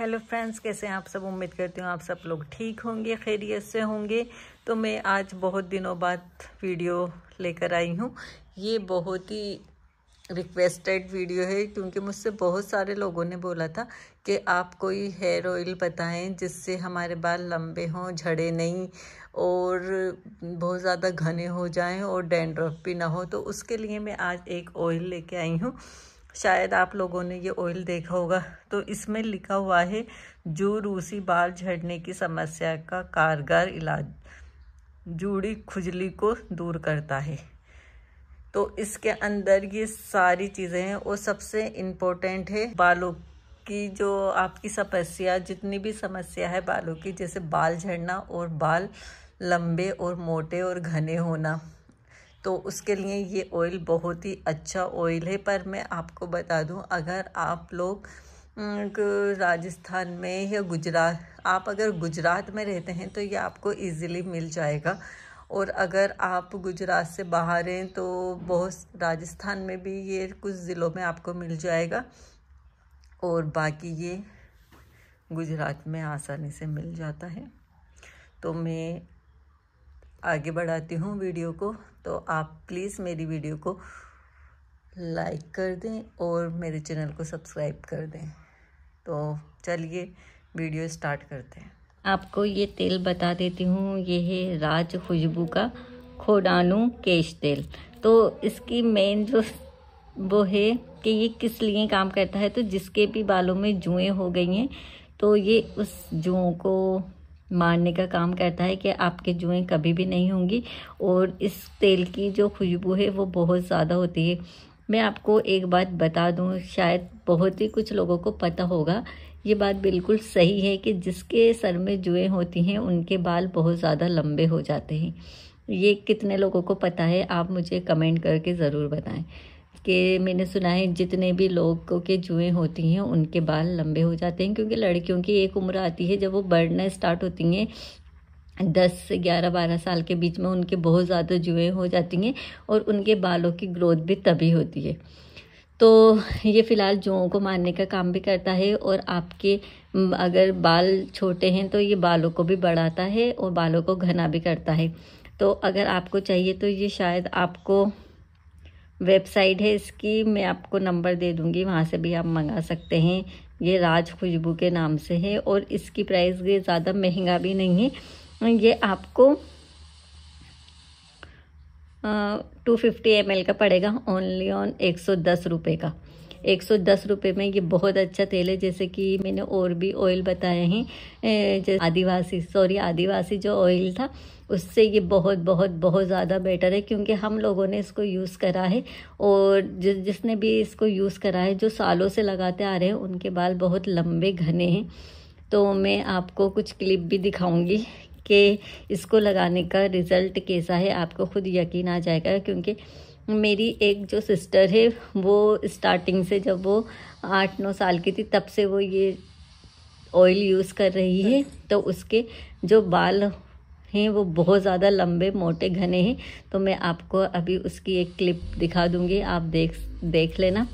Hello friends कैसे हैं आप सब उम्मीद करती हूँ आप सब लोग ठीक होंगे खैरियत से होंगे तो मैं आज बहुत दिनों बाद वीडियो लेकर आई हूँ ये बहुत ही रिक्वेस्टेड वीडियो है क्योंकि मुझसे बहुत सारे लोगों ने बोला था कि आप कोई हेयर ऑयल बताएं जिससे हमारे बाल लंबे हों झड़े नहीं और बहुत ज़्यादा घने हो जाएं और डेंड्रफ भी ना हो तो उसके लिए मैं आज एक ऑयल लेके आई हूँ शायद आप लोगों ने ये ऑयल देखा होगा तो इसमें लिखा हुआ है जो रूसी बाल झड़ने की समस्या का कारगर इलाज जूड़ी खुजली को दूर करता है तो इसके अंदर ये सारी चीज़ें हैं और सबसे इम्पोर्टेंट है बालों की जो आपकी समस्या जितनी भी समस्या है बालों की जैसे बाल झड़ना और बाल लंबे और मोटे और घने होना तो उसके लिए ये ऑयल बहुत ही अच्छा ऑयल है पर मैं आपको बता दूं अगर आप लोग राजस्थान में या गुजरात आप अगर गुजरात में रहते हैं तो ये आपको इजीली मिल जाएगा और अगर आप गुजरात से बाहर हैं तो बहुत राजस्थान में भी ये कुछ ज़िलों में आपको मिल जाएगा और बाकी ये गुजरात में आसानी से मिल जाता है तो मैं आगे बढ़ाती हूँ वीडियो को तो आप प्लीज़ मेरी वीडियो को लाइक कर दें और मेरे चैनल को सब्सक्राइब कर दें तो चलिए वीडियो स्टार्ट करते हैं आपको ये तेल बता देती हूँ ये है राज खुशबू का खोडानू केश तेल तो इसकी मेन जो वो है कि ये किस लिए काम करता है तो जिसके भी बालों में जुएँ हो गई हैं तो ये उस जुओं को मारने का काम करता है कि आपके जुएँ कभी भी नहीं होंगी और इस तेल की जो खुशबू है वो बहुत ज़्यादा होती है मैं आपको एक बात बता दूँ शायद बहुत ही कुछ लोगों को पता होगा ये बात बिल्कुल सही है कि जिसके सर में जुएँ होती हैं उनके बाल बहुत ज़्यादा लंबे हो जाते हैं ये कितने लोगों को पता है आप मुझे कमेंट करके ज़रूर बताएं कि मैंने सुना है जितने भी लोगों के जुएँ होती हैं उनके बाल लंबे हो जाते हैं क्योंकि लड़कियों की एक उम्र आती है जब वो बढ़ना स्टार्ट होती हैं दस ग्यारह बारह साल के बीच में उनके बहुत ज़्यादा जुएँ हो जाती हैं और उनके बालों की ग्रोथ भी तभी होती है तो ये फ़िलहाल जुओं को मारने का काम भी करता है और आपके अगर बाल छोटे हैं तो ये बालों को भी बढ़ाता है और बालों को घना भी करता है तो अगर आपको चाहिए तो ये शायद आपको वेबसाइट है इसकी मैं आपको नंबर दे दूंगी वहाँ से भी आप मंगा सकते हैं ये राज खुशबू के नाम से है और इसकी प्राइस ये ज़्यादा महंगा भी नहीं है ये आपको टू फिफ्टी एम का पड़ेगा ओनली ऑन एक सौ दस रुपये का एक सौ दस रुपये में ये बहुत अच्छा तेल है जैसे कि मैंने और भी ऑयल बताए हैं जैसे आदिवासी सॉरी आदिवासी जो ऑयल था उससे ये बहुत बहुत बहुत ज़्यादा बेटर है क्योंकि हम लोगों ने इसको यूज़ करा है और जिस जिसने भी इसको यूज़ करा है जो सालों से लगाते आ रहे हैं उनके बाल बहुत लंबे घने हैं तो मैं आपको कुछ क्लिप भी दिखाऊंगी कि इसको लगाने का रिज़ल्ट कैसा है आपको खुद यकीन आ जाएगा क्योंकि मेरी एक जो सिस्टर है वो स्टार्टिंग से जब वो आठ नौ साल की थी तब से वो ये ऑयल यूज़ कर रही है हाँ। तो उसके जो बाल हैं वो बहुत ज़्यादा लंबे मोटे घने हैं तो मैं आपको अभी उसकी एक क्लिप दिखा दूँगी आप देख देख लेना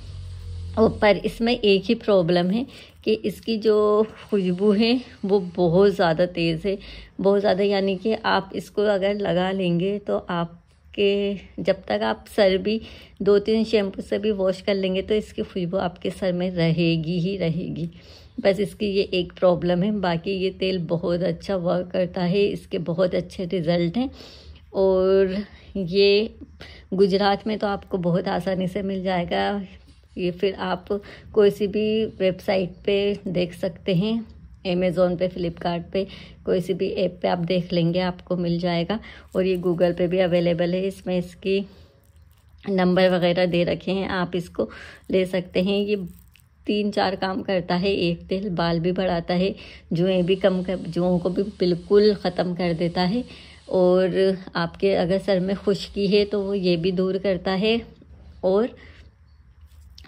और पर इसमें एक ही प्रॉब्लम है कि इसकी जो खुशबू है वो बहुत ज़्यादा तेज़ है बहुत ज़्यादा यानी कि आप इसको अगर लगा लेंगे तो आप आपके जब तक आप सर भी दो तीन शैम्पू से भी वॉश कर लेंगे तो इसकी खुशबू आपके सर में रहेगी ही रहेगी बस इसकी ये एक प्रॉब्लम है बाकी ये तेल बहुत अच्छा वर्क करता है इसके बहुत अच्छे रिज़ल्ट हैं और ये गुजरात में तो आपको बहुत आसानी से मिल जाएगा ये फिर आप कोई सी भी वेबसाइट पे देख सकते हैं अमेज़ोन पे फ्लिपकार्ट पे कोई सी भी ऐप पे आप देख लेंगे आपको मिल जाएगा और ये गूगल पे भी अवेलेबल है इसमें इसकी नंबर वगैरह दे रखे हैं आप इसको ले सकते हैं ये तीन चार काम करता है एक तेल बाल भी बढ़ाता है जुएँ भी कम कर जुओं को भी बिल्कुल ख़त्म कर देता है और आपके अगर सर में खुश्की है तो वो ये भी दूर करता है और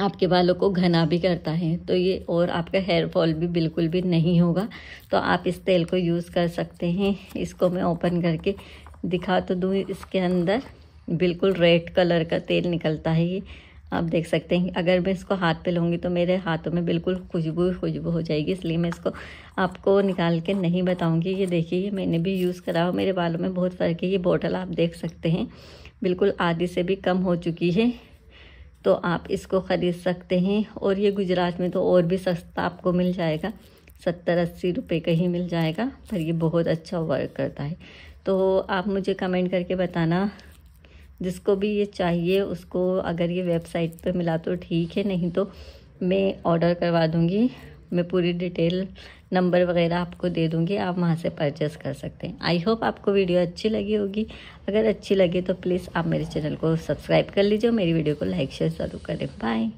आपके बालों को घना भी करता है तो ये और आपका हेयर फॉल भी बिल्कुल भी नहीं होगा तो आप इस तेल को यूज़ कर सकते हैं इसको मैं ओपन करके दिखा तो दूँ इसके अंदर बिल्कुल रेड कलर का तेल निकलता है ये आप देख सकते हैं अगर मैं इसको हाथ पे लूँगी तो मेरे हाथों में बिल्कुल खुशबू खुशबू हो जाएगी इसलिए मैं इसको आपको निकाल के नहीं बताऊँगी ये देखिए ये मैंने भी यूज़ करा हो मेरे बालों में बहुत फ़र्क है ये बोतल आप देख सकते हैं बिल्कुल आधी से भी कम हो चुकी है तो आप इसको ख़रीद सकते हैं और ये गुजरात में तो और भी सस्ता आपको मिल जाएगा सत्तर अस्सी रुपये का ही मिल जाएगा पर ये बहुत अच्छा वर्क करता है तो आप मुझे कमेंट करके बताना जिसको भी ये चाहिए उसको अगर ये वेबसाइट पे मिला तो ठीक है नहीं तो मैं ऑर्डर करवा दूँगी मैं पूरी डिटेल नंबर वगैरह आपको दे दूँगी आप वहाँ से परचेस कर सकते हैं आई होप आपको वीडियो अच्छी लगी होगी अगर अच्छी लगी तो प्लीज़ आप मेरे चैनल को सब्सक्राइब कर लीजिए मेरी वीडियो को लाइक शेयर ज़रूर करें बाय